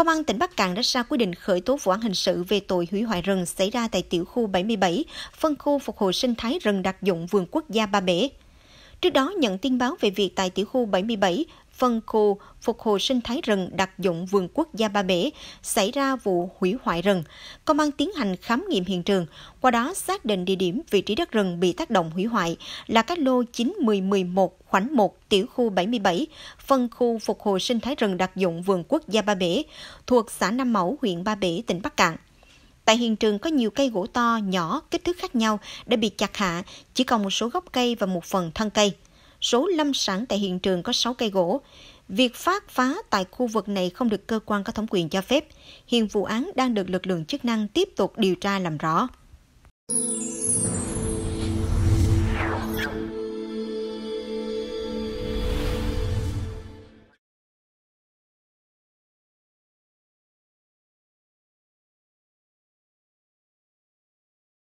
Công an tỉnh Bắc Cạn đã ra quyết định khởi tố vụ án hình sự về tội hủy hoại rừng xảy ra tại tiểu khu 77, phân khu phục hồi sinh thái rừng đặc dụng vườn quốc gia Ba Bể. Trước đó nhận tin báo về việc tại tiểu khu 77, phân khu phục hồi sinh thái rừng đặc dụng vườn quốc gia Ba Bể xảy ra vụ hủy hoại rừng. Công an tiến hành khám nghiệm hiện trường, qua đó xác định địa điểm vị trí đất rừng bị tác động hủy hoại là các lô 9011 khoảnh 1 tiểu khu 77, phân khu phục hồi sinh thái rừng đặc dụng vườn quốc gia Ba Bể thuộc xã Nam Mẫu, huyện Ba Bể, tỉnh Bắc Cạn. Tại hiện trường có nhiều cây gỗ to, nhỏ, kích thước khác nhau đã bị chặt hạ, chỉ còn một số gốc cây và một phần thân cây số lâm sản tại hiện trường có 6 cây gỗ. Việc phát phá tại khu vực này không được cơ quan có thẩm quyền cho phép. Hiện vụ án đang được lực lượng chức năng tiếp tục điều tra làm rõ.